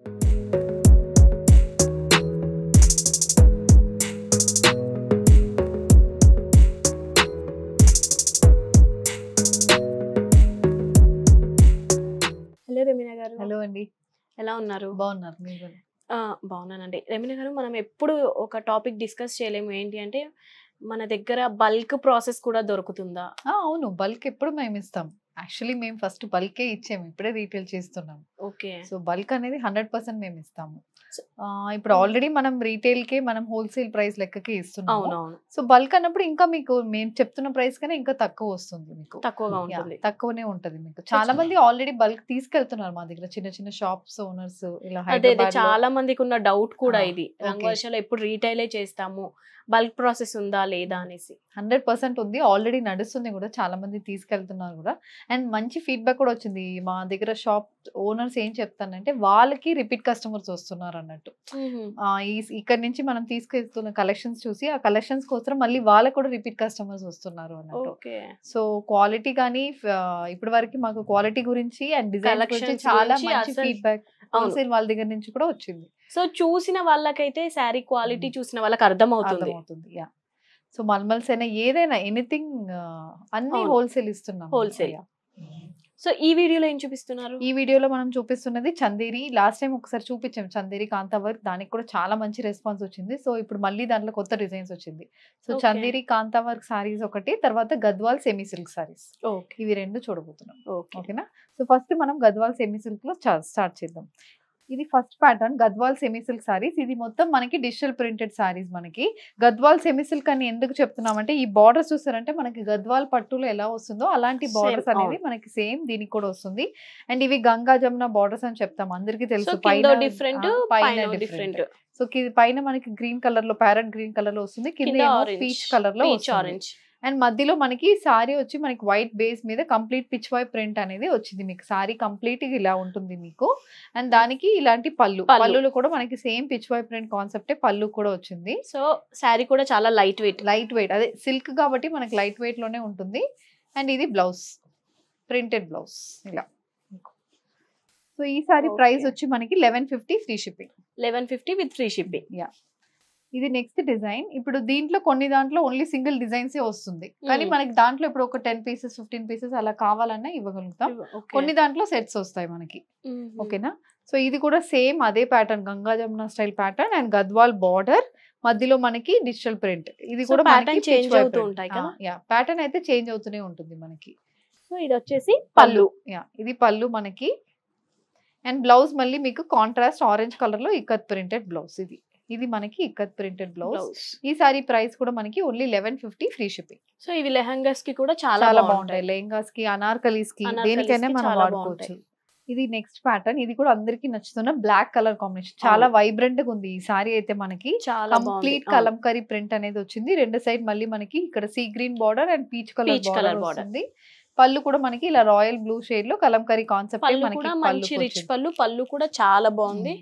Hello రమీనా గారు hello అండి ఎలా ఉన్నారు బాగున్నారు బాగున్నానండి రమిన గారు మనం ఎప్పుడు ఒక టాపిక్ డిస్కస్ చేయలేము ఏంటి అంటే మన దగ్గర బల్క్ ప్రాసెస్ కూడా దొరుకుతుందా అవును బల్క్ ఎప్పుడు మేము ఇస్తాం యాక్చువల్లీ మేము ఫస్ట్ బల్కే ఇచ్చాము ఇప్పుడే రీటైల్ చేస్తున్నాం ఓకే సో బల్క్ అనేది హండ్రెడ్ పర్సెంట్ మేము ఇస్తాము ఇప్పుడు ఆల్రెడీ మనం రీటైల్ కే మనం హోల్సేల్ ప్రైస్ లెక్కకి ఇస్తున్నాం సో బల్క్ అన్నప్పుడు ఇంకా మీకు మేము చెప్తున్న ప్రైస్ కన్నా ఇంకా తక్కువ వస్తుంది మీకు తక్కువనే ఉంటది మీకు చాలా మంది ఆల్రెడీ బల్క్ తీసుకెళ్తున్నారు మా దగ్గర చిన్న చిన్న షాప్స్ ఓనర్స్ ఇలా చాలా మందికి ఉన్న డౌట్ కూడా ఇది ఎప్పుడు రీటైలే చేస్తాము బల్క్ ప్రాసెస్ ఉందా లేదా అనేసి హండ్రెడ్ పర్సెంట్ ఉంది ఆల్రెడీ నడుస్తుంది కూడా చాలా మంది తీసుకెళ్తున్నారు కూడా అండ్ మంచి ఫీడ్బ్యాక్ కూడా వచ్చింది మా దగ్గర షాప్ ఓనర్స్ ఏం చెప్తానంటే వాళ్ళకి రిపీట్ కస్టమర్స్ వస్తున్నారు అన్నట్టు ఇక్కడ నుంచి మనం తీసుకెళ్తున్న కలెక్షన్స్ చూసి ఆ కలెక్షన్స్ కోసం మళ్ళీ వాళ్ళకి కూడా రిపీట్ కస్టమర్స్ వస్తున్నారు అన్నట్టు సో క్వాలిటీ కానీ ఇప్పటి వరకు మాకు క్వాలిటీ గురించి అండ్ డిజైన్ చాలా మంచి ఫీడ్బ్యాక్ హోల్సేల్ వాళ్ళ దగ్గర నుంచి కూడా వచ్చింది సో చూసిన వాళ్ళకైతే శారీ క్వాలిటీ చూసిన వాళ్ళకి అర్థం అవుతుంది యా సో మల్మల్స్ అయినా ఏదైనా ఎనీథింగ్ అన్ని హోల్సేల్ ఇస్తున్నాం హోల్సేల్ సో ఈ వీడియోలో ఏం చూపిస్తున్నారు ఈ వీడియోలో మనం చూపిస్తున్నది చందేరి లాస్ట్ టైం ఒకసారి చూపించాం చందేరి కాంతా వర్క్ దానికి కూడా చాలా మంచి రెస్పాన్స్ వచ్చింది సో ఇప్పుడు మళ్ళీ దాంట్లో కొత్త డిజైన్స్ వచ్చింది సో చందేరి కాంతా వర్క్ సారీస్ ఒకటి తర్వాత గద్వాల్ సెమీ సిల్క్ సారీస్ ఇవి రెండు చూడబోతున్నాం ఓకేనా సో ఫస్ట్ మనం గద్వాల్ సెమీ సిల్క్ లో స్టార్ట్ చేద్దాం ఇది first pattern Gadwal semi silk saris ఇది మొత్తం మనకి డిజిటల్ ప్రింటెడ్ సారీస్ మనకి గద్వాల్ సెమీసిల్క్ అని ఎందుకు చెప్తున్నామంటే ఈ బార్డర్స్ చూసారంటే మనకి గద్వాల్ పట్టులో ఎలా వస్తుందో అలాంటి బార్డర్స్ అనేది మనకి సేమ్ దీనికి కూడా వస్తుంది అండ్ ఇవి గంగా జమున బార్డర్స్ అని చెప్తాం అందరికి తెలుసు పైన డిఫరెంట్ పైన డిఫరెంట్ సో పైన మనకి గ్రీన్ కలర్ లో ప్యారెట్ గ్రీన్ కలర్ లో వస్తుంది కింద పీచ్ కలర్ లో ఆరెంజ్ అండ్ మధ్యలో మనకి సారీ వచ్చి మనకి వైట్ బేస్ మీద కంప్లీట్ పిచ్ వై ప్రింట్ అనేది వచ్చింది మీకు సారీ కంప్లీట్ ఇలా ఉంటుంది మీకు అండ్ దానికి ఇలాంటి పళ్ళు పళ్ళులో కూడా మనకి సేమ్ పిచ్ వై ప్రింట్ కాన్సెప్టే పళ్ళు కూడా వచ్చింది సో సారీ కూడా చాలా లైట్ వెయిట్ లైట్ వెయిట్ అదే సిల్క్ కాబట్టి మనకి లైట్ వెయిట్ లోనే ఉంటుంది అండ్ ఇది బ్లౌజ్ ప్రింటెడ్ బ్లౌజ్ ఇలా సో ఈ సారీ ప్రైస్ వచ్చి మనకి eleven fifty free shipping eleven fifty with free shipping yeah ఇది నెక్స్ట్ డిజైన్ ఇప్పుడు దీంట్లో కొన్ని దాంట్లో ఓన్లీ సింగిల్ డిజైన్స్ వస్తుంది కానీ hmm. మనకి దాంట్లో ఇప్పుడు ఒక టెన్ పీసెస్ ఫిఫ్టీన్ పీసెస్ అలా కావాలన్నా ఇవ్వగలుగుతాం కొన్ని దాంట్లో సెట్స్ వస్తాయి మనకి ఓకేనా సో ఇది కూడా సేమ్ అదే pattern Ganga Jamuna style pattern and Gadwal border మధ్యలో మనకి డిజిటల్ ప్రింట్ ఇది కూడా ప్యాటర్న్ చేంజ్ అవుతూ ఉంటాయి యా ప్యాటర్న్ అయితే చేంజ్ అవుతూనే ఉంటుంది మనకి సో ఇది వచ్చేసి పళ్ళు యా ఇది పళ్ళు మనకి అండ్ బ్లౌజ్ మళ్ళీ మీకు కాంట్రాస్ట్ ఆరెంజ్ కలర్ లో ఇక్కత్ ప్రింటెడ్ బ్లౌజ్ ఇది ఇది మనకి ఇక్కత్ ప్రింటెడ్ బ్లౌజ్ ఈ సారీ ప్రైస్ కూడా మనకి only eleven fifty free shipping so ఇవి లెహంగాస్ కి కూడా చాలా బాగుంటాయి లెహంగాస్ కి అనార్కలీస్ కి దేనికైనా మనం వాడుకోవచ్చు ఇది నెక్స్ట్ ప్యాటర్న్ ఇది కూడా అందరికి నచ్చుతున్న బ్లాక్ కలర్ కాంబినేషన్ చాలా వైబ్రెంట్ గా ఉంది ఈ సారీ అయితే మనకి కంప్లీట్ కలంకరీ ప్రింట్ అనేది వచ్చింది రెండు సైడ్ మళ్ళీ మనకి ఇక్కడ sea green border and peach colour border వస్తుంది పళ్ళు కూడా మనకి ఇలా రాయల్ బ్లూ షేడ్ లో కలంకరీ కాన్సెప్ట్ మంచి రిచ్ పళ్ళు పళ్ళు కూడా చాలా బాగుంది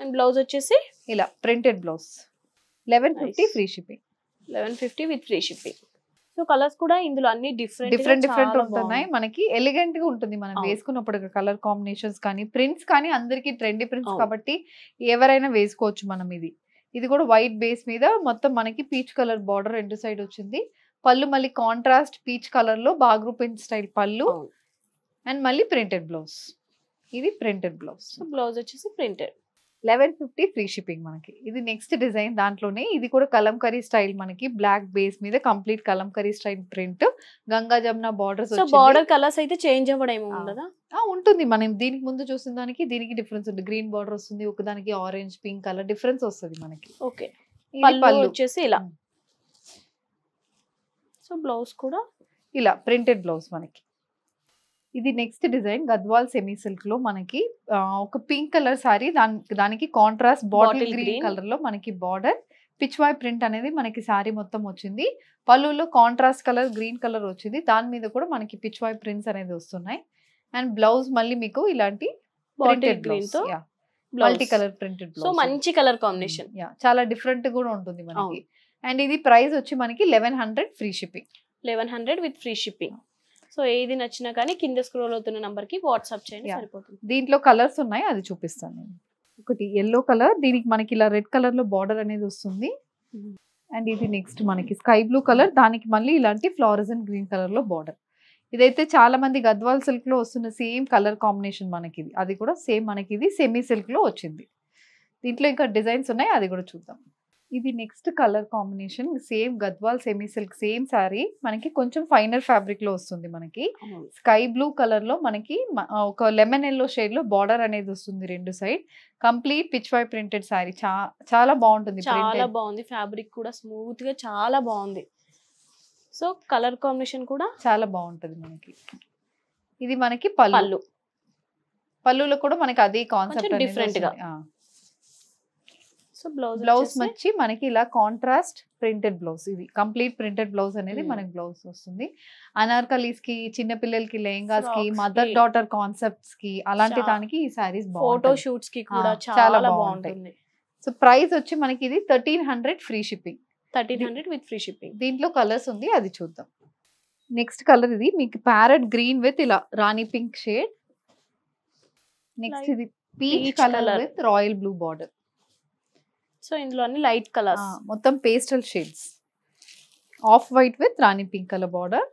అండ్ బ్లౌజ్ వచ్చేసి ఇలా printed blouse eleven fifty free shipping eleven fifty with free shipping so colours కూడా ఇందులో అన్ని డిఫరెంట్ డిఫరెంట్ డిఫరెంట్ ఉంటున్నాయి మనకి ఎలిగెంట్ గా ఉంటుంది మనం వేసుకున్నప్పుడు కలర్ కాంబినేషన్స్ కానీ ప్రింట్స్ కానీ అందరికి ట్రెండీ ప్రింట్స్ కాబట్టి ఎవరైనా వేసుకోవచ్చు మనం ఇది ఇది కూడా వైట్ బేస్ మీద మొత్తం మనకి పీచ్ కలర్ బార్డర్ రెండు సైడ్ వచ్చింది పళ్ళు మళ్ళీ కాంట్రాస్ట్ పీచ్ కలర్ లో బాగ్రూ ప్రింట్ స్టైల్ పళ్ళు అండ్ మళ్ళీ ప్రింటెడ్ బ్లౌజ్ ఇది ప్రింటెడ్ బ్లౌజ్ బ్లౌజ్ వచ్చేసి printed eleven fifty free shipping మనకి ఇది నెక్స్ట్ డిజైన్ దాంట్లోనే ఇది కూడా కలంకరీ స్టైల్ మనకి బ్లాక్ బేస్ మీద complete kalamkari style print Ganga Jamuna borders border colours అయితే చేంజ్ అవ్వడం ఉండదా ఉంటుంది మనం దీనికి ముందు చూసిన దానికి దీనికి డిఫరెన్స్ ఉంది గ్రీన్ బార్డర్ వస్తుంది ఒకదానికి ఆరెంజ్ పింక్ కలర్ డిఫరెన్స్ వస్తుంది మనకి ఓకే పళ్ళు వచ్చేసి ఇలా సో బ్లౌజ్ కూడా ఇలా ప్రింటెడ్ బ్లౌజ్ మనకి ఇది next design Gadwal semi silk లో మనకి ఒక పింక్ కలర్ సారీ దానికి దానికి కాంట్రాస్ట్ బాటిల్ గ్రీన్ కలర్ లో మనకి బార్డర్ పిచ్వాయ్ ప్రింట్ అనేది మనకి శారీ మొత్తం వచ్చింది పళ్ళులో కాంట్రాస్ట్ కలర్ గ్రీన్ కలర్ వచ్చింది దాని మీద కూడా మనకి పిచ్వాయ్ ప్రింట్స్ అనేది వస్తున్నాయి అండ్ బ్లౌజ్ మళ్ళీ మీకు ఇలాంటి మల్టీ కలర్ ప్రింటెడ్ సో మంచి కలర్ కాంబినేషన్ mm, చాలా డిఫరెంట్ కూడా ఉంటుంది మనకి అండ్ ఇది ప్రైస్ వచ్చి మనకి eleven hundred free shipping eleven hundred with free shipping so ఏది నచ్చినా కానీ కింద స్క్రోల్ అవుతున్న నంబర్ కి వాట్సాప్ చేయండి సరిపోతుంది దీంట్లో కలర్స్ ఉన్నాయి అది చూపిస్తాను నేను ఒకటి ఎల్లో కలర్ దీనికి మనకి ఇలా రెడ్ కలర్ లో బార్డర్ అనేది వస్తుంది అండ్ mm-hmm. ఇది నెక్స్ట్ మనకి స్కై బ్లూ కలర్ దానికి మళ్ళీ ఇలాంటి ఫ్లవర్స్ అండ్ గ్రీన్ కలర్ లో బార్డర్ ఇదైతే చాలా మంది గద్వాల్ సిల్క్ లో వస్తున్న సేమ్ కలర్ కాంబినేషన్ మనకి ఇది అది కూడా సేమ్ మనకి ఇది సెమీ సిల్క్ లో వచ్చింది దీంట్లో ఇంకా డిజైన్స్ ఉన్నాయి అది కూడా చూద్దాం ఇది next colour combination same Gadwal semi silk same sari మనకి కొంచెం ఫైనర్ ఫ్యాబ్రిక్ లో వస్తుంది మనకి స్కై బ్లూ కలర్ లో మనకి ఒక లెమన్ ఎల్లో షేడ్ లో బార్డర్ అనేది వస్తుంది రెండు side complete pichwai printed sari చాలా బాగుంటుంది చాలా బాగుంది ఫ్యాబ్రిక్ కూడా స్మూత్ గా చాలా బాగుంది సో కలర్ కాంబినేషన్ కూడా చాలా బాగుంటుంది మనకి ఇది మనకి పళ్ళు పళ్ళులో కూడా మనకి అదే కాన్సెప్ట్ డిఫరెంట్ గా బ్లౌజ్ బ్లౌజ్ వచ్చి మనకి ఇలా కాంట్రాస్ట్ ప్రింటెడ్ బ్లౌజ్ ఇది కంప్లీట్ ప్రింటెడ్ బ్లౌజ్ అనేది hmm. మనకి బ్లౌజ్ వస్తుంది అనార్కలీస్ కి చిన్న పిల్లలకి లెహంగాస్ కి మదర్ డాటర్ కాన్సెప్ట్స్ కి అలాంటి దానికి ఈ సారీస్ ఫోటో షూట్స్ కి కూడా చాలా బాగుంటుంది సో ప్రైస్ వచ్చి మనకి ఇది thirteen hundred free shipping thirteen hundred with free shipping దీంట్లో కలర్స్ ఉంది అది చూద్దాం నెక్స్ట్ కలర్ ఇది మీకు ప్యారెట్ గ్రీన్ విత్ ఇలా రాణి పింక్ షేడ్ నెక్స్ట్ ఇది peach colour with royal blue border so ఇందులో అన్ని లైట్ కలర్స్ మొత్తం pastel shades of white with rani pink colour border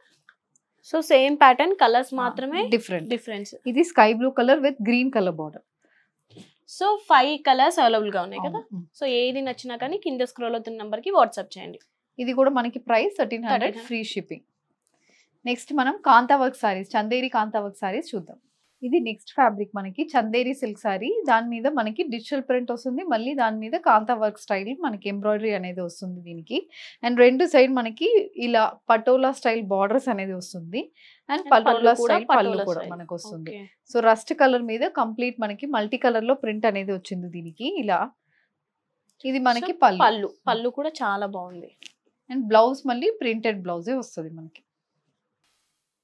so same pattern colours మాత్రమే డిఫరెంట్ డిఫరెన్స్ ఇది sky blue colour with green colour border so five colours available గా ఉన్నాయి కదా so ఏది నచ్చినా కానీ కింద స్క్రోల్ అవుతున్న నంబర్ కి వాట్సాప్ చేయండి ఇది కూడా మనకి price thirteen hundred free shipping next మనం కాంతా వర్క్ సారీస్ చందేరి కాంతా వర్క్ సారీస్ చూద్దాం ఇది నెక్స్ట్ ఫ్యాబ్రిక్ మనకి చందేరి సిల్క్ సారీ దాని మీద మనకి డిజిటల్ ప్రింట్ వస్తుంది మళ్ళీ దాని మీద కాంతా వర్క్ స్టైల్ మనకి ఎంబ్రాయిడరీ అనేది వస్తుంది దీనికి అండ్ రెండు సైడ్ మనకి ఇలా పటోలా స్టైల్ బార్డర్స్ అనేది వస్తుంది అండ్ పటోలా స్టైల్ పళ్ళు కూడా మనకు వస్తుంది సో రస్ట్ కలర్ మీద కంప్లీట్ మనకి మల్టీ కలర్ లో ప్రింట్ అనేది వచ్చింది దీనికి ఇలా ఇది మనకి పళ్ళు పళ్ళు పళ్ళు కూడా చాలా బాగుంది అండ్ బ్లౌజ్ మళ్ళీ ప్రింటెడ్ బ్లౌజే వస్తుంది మనకి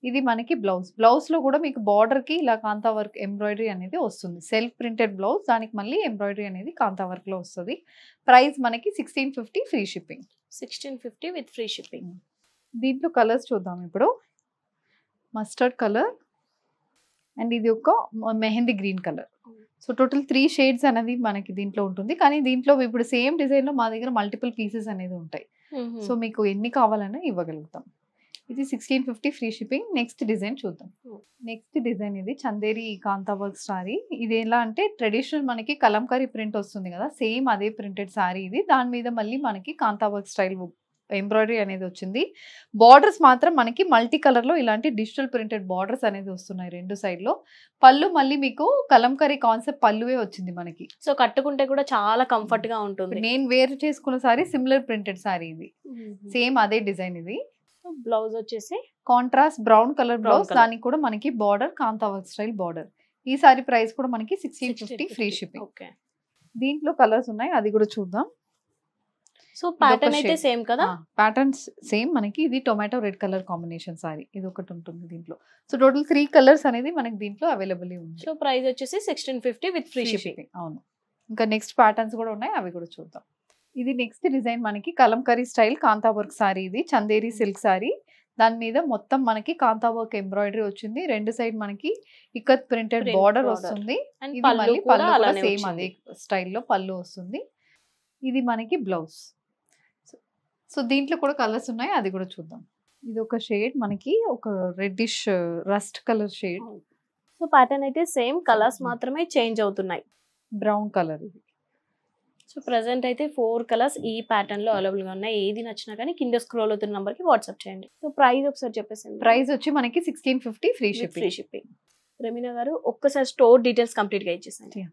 ఇది మనకి బ్లౌజ్ బ్లౌజ్లో కూడా మీకు బార్డర్ కి ఇలా కాంతా వర్క్ ఎంబ్రాయిడరీ అనేది వస్తుంది సెల్ఫ్ ప్రింటెడ్ బ్లౌజ్ దానికి మళ్ళీ ఎంబ్రాయిడరీ అనేది కాంతా లో వస్తుంది ప్రైస్ మనకి sixteen fifty free shipping sixteen fifty with free shipping దీంట్లో కలర్స్ చూద్దాం ఇప్పుడు మస్టర్డ్ కలర్ అండ్ ఇది ఒక mehendi green colour so total three shades అనేది మనకి దీంట్లో ఉంటుంది కానీ దీంట్లో ఇప్పుడు సేమ్ డిజైన్లో మా దగ్గర మల్టిపుల్ పీసెస్ అనేది ఉంటాయి సో మీకు ఎన్ని కావాలన్నా ఇవ్వగలుగుతాం ఇది sixteen fifty free shipping next design చూద్దాం నెక్స్ట్ డిజైన్ ఇది చందేరి కాంతా వర్క్ సారీ ఇది ఎలా అంటే ట్రెడిషనల్ మనకి కలంకారీ ప్రింట్ వస్తుంది కదా సేమ్ అదే ప్రింటెడ్ సారీ ఇది దాని మీద మళ్ళీ మనకి కాంతా వర్క్ స్టైల్ ఎంబ్రాయిడరీ అనేది వచ్చింది బార్డర్స్ మాత్రం మనకి మల్టీ కలర్లో ఇలాంటి డిజిటల్ ప్రింటెడ్ బార్డర్స్ అనేది వస్తున్నాయి రెండు సైడ్లో పళ్ళు మళ్ళీ మీకు కలంకరీ కాన్సెప్ట్ పళ్ళువే వచ్చింది మనకి సో కట్టుకుంటే కూడా చాలా కంఫర్ట్గా hmm. ఉంటుంది నేను వేరు చేసుకున్న సారీ సిమిలర్ ప్రింటెడ్ సారీ ఇది సేమ్ అదే డిజైన్ ఇది బ్లౌజ్ వచ్చేసి కాంట్రాస్ట్ బ్రౌన్ కలర్ బ్లౌజ్ దానికి కూడా మనకి border kantha work style border ఈ సారి ప్రైస్ కూడా మనకి sixteen fifty free shipping okay దీంట్లో కలర్స్ ఉన్నాయి అది కూడా చూద్దాం సో ప్యాటర్న్ అయితే సేమ్ కదా ప్యాటర్న్స్ సేమ్ మనకి ఇది tomato red colour combination sari ఇది ఒకటి ఉంటుంది దీంట్లో సో టోటల్ త్రీ కలర్స్ అనేది మనకి దీంట్లో అవైలబుల్ ఉంది సో ప్రైస్ వచ్చేసి sixteen fifty with free shipping అవును ఇంకా నెక్స్ట్ ప్యాటర్న్స్ కూడా ఉన్నాయి అవి కూడా చూద్దాం ఇది నెక్స్ట్ డిజైన్ మనకి కలంకరీ స్టైల్ కాంతా వర్క్ సారీ ఇది చందేరి hmm. సిల్క్ సారీ దాని మీద మొత్తం మనకి కాంతా వర్క్ ఎంబ్రాయిడరీ వచ్చింది రెండు సైడ్ మనకి ఇక్కత్ ప్రింటెడ్ బార్డర్ వస్తుంది పళ్ళు సేమ్ అదే స్టైల్లో పళ్ళు వస్తుంది ఇది మనకి బ్లౌజ్ సో దీంట్లో కూడా కలర్స్ ఉన్నాయి అది కూడా చూద్దాం ఇది ఒక షేడ్ మనకి ఒక reddish rust colour shade so pattern అయితే సేమ్ కలర్స్ మాత్రమే చేంజ్ అవుతున్నాయి బ్రౌన్ కలర్ ఇది సో ప్రజెంట్ అయితే ఫోర్ కలర్స్ ఈ ప్యాటర్న్లో అవైలబుల్గా ఉన్నాయి ఏది నచ్చినా కానీ కింద స్క్రోల్ అవుతున్న కి వాట్సాప్ చేయండి సో ప్రైస్ ఒకసారి చెప్పేసి ప్రైస్ వచ్చి మనకి sixteen fifty free ship free shipping Ramina గారు ఒక్కసారి స్టోర్ డీటెయిల్స్ కంప్లీట్గా ఇచ్చేసండి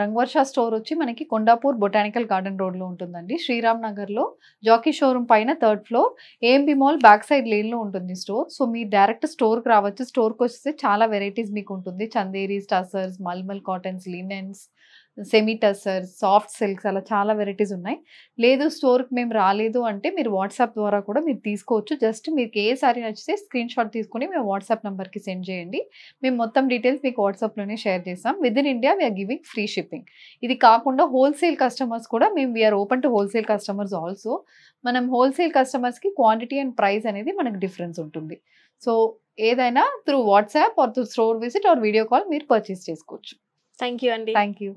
రంగవర్ష స్టోర్ వచ్చి మనకి కొండాపూర్ బొటానికల్ గార్డెన్ రోడ్లో ఉంటుందండి శ్రీరామ్ నగర్లో జాకీ షోరూమ్ పైన third floor AMB mall back side లేన్లో ఉంటుంది స్టోర్ సో మీరు డైరెక్ట్ స్టోర్కి రావచ్చు స్టోర్కి వచ్చేసి చాలా వెరైటీస్ మీకు ఉంటుంది Chanderis tussars mulmul cottons linens semi tussar soft silks అలా చాలా వెరైటీస్ ఉన్నాయి లేదు స్టోర్కి మేము రాలేదు అంటే మీరు వాట్సాప్ ద్వారా కూడా మీరు తీసుకోవచ్చు జస్ట్ మీకు ఏ సారీ నచ్చితే స్క్రీన్ షాట్ తీసుకుని మేము వాట్సాప్ నెంబర్కి సెండ్ చేయండి మేము మొత్తం డీటెయిల్స్ మీకు వాట్సాప్లోనే షేర్ చేస్తాం with in India we are giving free shipping ఇది కాకుండా హోల్సేల్ కస్టమర్స్ కూడా మేము we are open to wholesale customers also మనం హోల్సేల్ కస్టమర్స్కి క్వాంటిటీ అండ్ ప్రైస్ అనేది మనకు డిఫరెన్స్ ఉంటుంది సో ఏదైనా through WhatsApp or through store visit or video call మీరు పర్చేస్ చేసుకోవచ్చు థ్యాంక్ యూ అండి థ్యాంక్ యూ